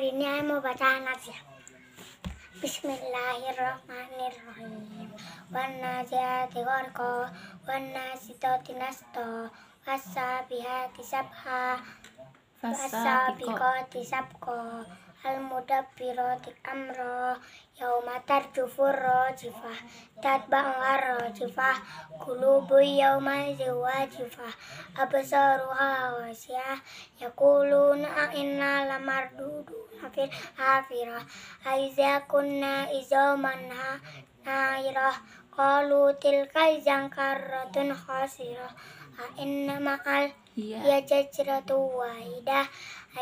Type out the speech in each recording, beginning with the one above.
हमारी न्याय में बचाना चाहिए बिस्मिल्लाहिर्रहमानिर्रहीम वन्ना ज़ियाति वर्को वन्ना सितोति नस्तो वस्सा बिहाति सबहा वस्सा बिकोति सबको al mudabbirati amra yauma tarjufur rajifah tatba'uha rajifah qulubu yauma zawajifah absaruha wasiyah yaquluna inna lamarduduna fil hafirah aiza kunna na nairah kalu tilka izan karratun khasirah inna ma'al iya ida jajratu um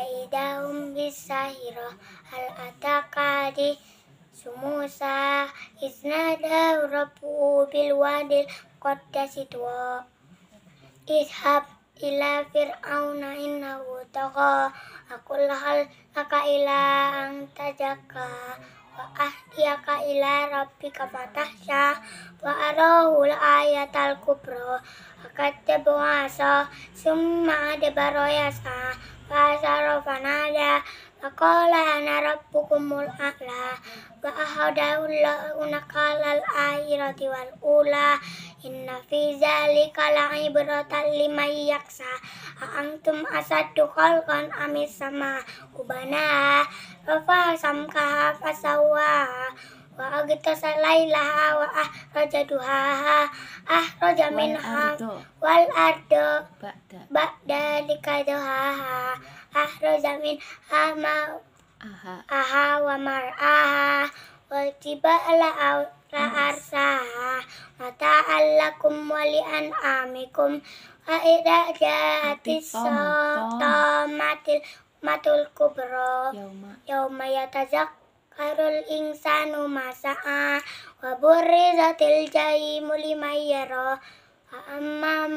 aidahum bisahira hal semua sumusa isnada rabbu bil wadil situ ishab ila fir'auna innahu taqa akul hal laka ila ang tajaka ahdiyaka ila rabbika fatahsha wa arahul ayatal kubro akadda buasa summa adbaro yasa wa asaro fanada lah qala ana rabbukumul a'la wa ahadahullahu nakalal akhirati wal ula Inna fi zalika la'ibratan liman yaksa asad asaddu khalqan amis sama Ubana Rafa samkaha fasawa Wa agtasa salailaha wa ahraja duhaha Ahraja minha wal ardo Ba'da dikaduhaha Ahraja minha Aha. Aha wa mar'aha Wajiba ala ala arsaha wa ta'allakum wa li'an amikum wa idha jatis sotomatil matul kubro yauma yatazak Karul insanu masa'a wa burrizatil jayimu limayyara wa amma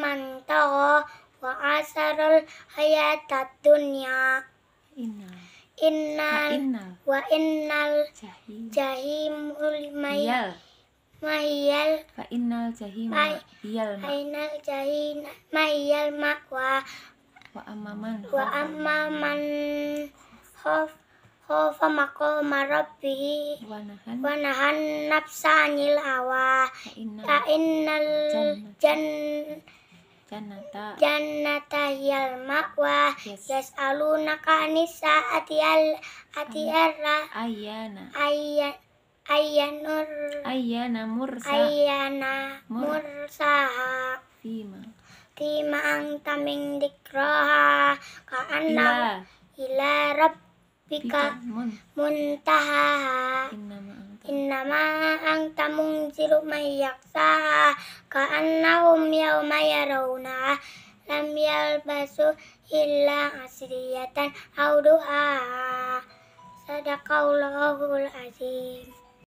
innal jahim mayal mahiyal fa innal jahim mahiyal ma innal jahim mahiyal makwa wa amman wa amman khof khofa maqama marabbi wa nahan nafsa anil hawa fa innal jannata jannata jannata yal ma'wa yas'alunaka anis sa'ati al atiyarra ayyana ayyana ayyanur ayana mursa ayana mursaha fima fima anta min dikraha ka'anna ila, ila rabbika muntahaha innama anta munziru may yaksaha ka'annahum yawma yarawna lam yalbasu illa asriyatan au du'a sadaqallahul azim